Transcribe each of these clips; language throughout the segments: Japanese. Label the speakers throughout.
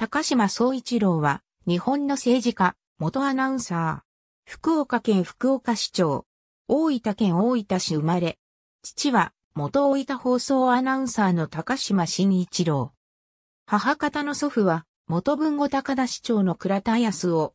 Speaker 1: 高島総一郎は、日本の政治家、元アナウンサー。福岡県福岡市長。大分県大分市生まれ。父は、元大分放送アナウンサーの高島新一郎。母方の祖父は、元文後高田市長の倉田康夫。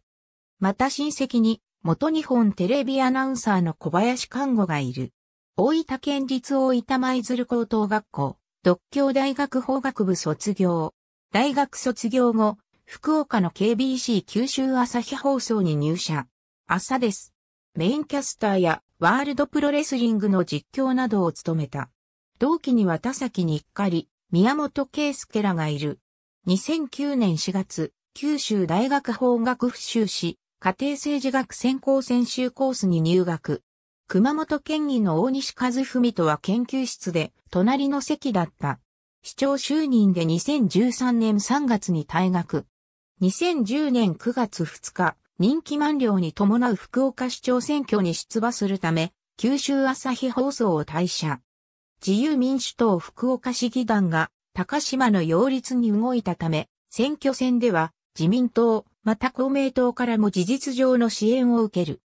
Speaker 1: また親戚に、元日本テレビアナウンサーの小林看護がいる。大分県立大分舞鶴高等学校、独協大学法学部卒業。大学卒業後、福岡の KBC 九州朝日放送に入社。朝です。メインキャスターやワールドプロレスリングの実況などを務めた。同期には田崎にっかり、宮本圭介らがいる。2009年4月、九州大学法学復習士、家庭政治学専攻専修コースに入学。熊本県議の大西和文とは研究室で隣の席だった。市長就任で2013年3月に退学。2010年9月2日、任期満了に伴う福岡市長選挙に出馬するため、九州朝日放送を退社。自由民主党福岡市議団が高島の擁立に動いたため、選挙戦では自民党、また公明党からも事実上の支援を受ける。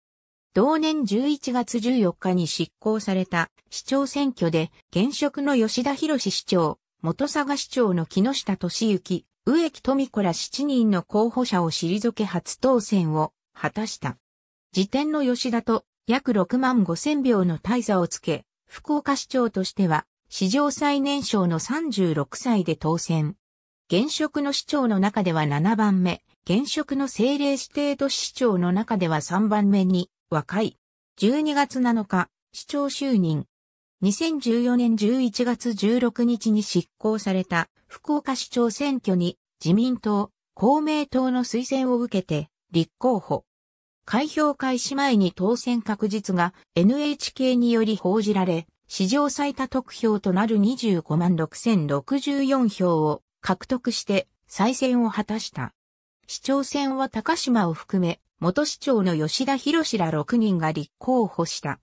Speaker 1: 同年11月14日に執行された市長選挙で現職の吉田博市長、元佐賀市長の木下敏之、植木富子ら7人の候補者を退け初当選を果たした。時点の吉田と約6万5千票の大差をつけ、福岡市長としては史上最年少の36歳で当選。現職の市長の中では7番目、現職の政令指定都市長の中では3番目に若い。12月7日、市長就任、2014年11月16日に執行された福岡市長選挙に自民党、公明党の推薦を受けて立候補。開票開始前に当選確実が NHK により報じられ、史上最多得票となる25万6064票を獲得して再選を果たした。市長選は高島を含め、元市長の吉田博ら6人が立候補した。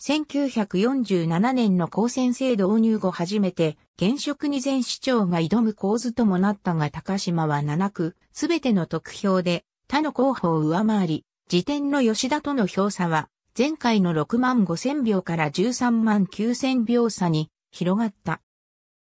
Speaker 1: 1947年の公選制導入後初めて、現職に前市長が挑む構図ともなったが高島は7区、すべての得票で他の候補を上回り、時点の吉田との票差は、前回の6万5千票から13万9千票差に広がった。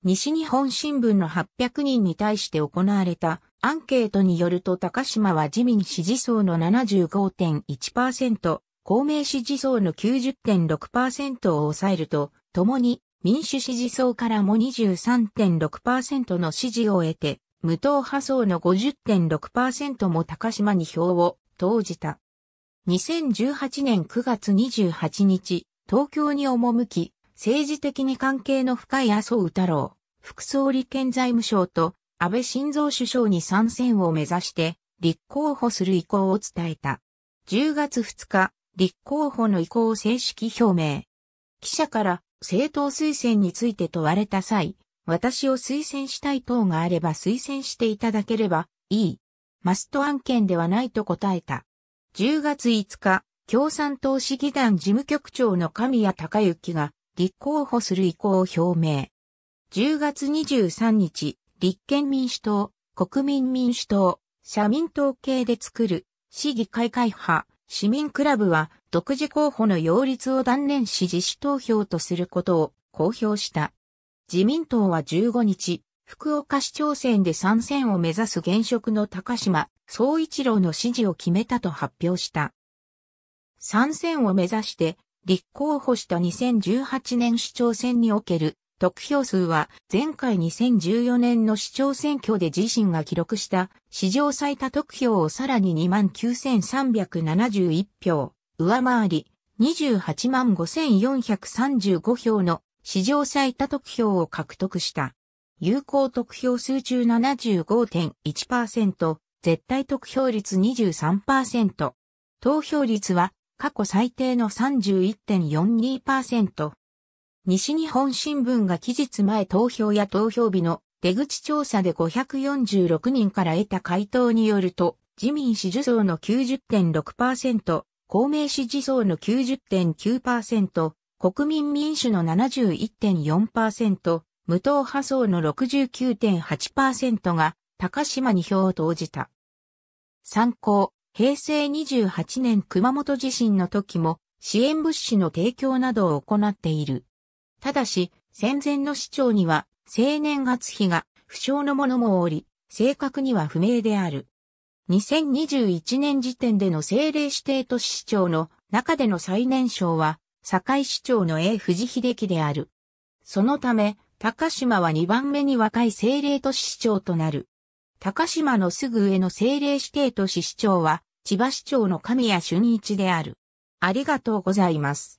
Speaker 1: 西日本新聞の800人に対して行われたアンケートによると高島は自民支持層の75.1%、公明支持層の90.6%を抑えると、共に民主支持層からも23.6%の支持を得て、無党派層の50.6%も高島に票を投じた。2018年9月28日、東京に赴き、政治的に関係の深い麻生太郎、副総理兼財務省と安倍晋三首相に参戦を目指して立候補する意向を伝えた。10月2日、立候補の意向を正式表明。記者から政党推薦について問われた際、私を推薦したい党があれば推薦していただければいい。マスト案件ではないと答えた。10月5日、共産党市議団事務局長の神谷隆之が立候補する意向を表明。10月23日、立憲民主党、国民民主党、社民党系で作る市議会会派、市民クラブは独自候補の擁立を断念し自主投票とすることを公表した。自民党は15日、福岡市長選で参戦を目指す現職の高島総一郎の支持を決めたと発表した。参戦を目指して立候補した2018年市長選における得票数は前回2014年の市長選挙で自身が記録した史上最多得票をさらに29,371票上回り285,435票の史上最多得票を獲得した。有効得票数中75.1%、絶対得票率23%。投票率は過去最低の31.42%。西日本新聞が期日前投票や投票日の出口調査で546人から得た回答によると、自民支持層の90.6%、公明支持層の90.9%、国民民主の71.4%、無党派層の69.8%が高島に票を投じた。参考、平成28年熊本地震の時も支援物資の提供などを行っている。ただし、戦前の市長には、青年月日が不詳の者もおり、正確には不明である。2021年時点での政令指定都市市長の中での最年少は、堺市長の A 藤秀樹である。そのため、高島は2番目に若い政令都市市長となる。高島のすぐ上の政令指定都市市長は、千葉市長の神谷俊一である。ありがとうございます。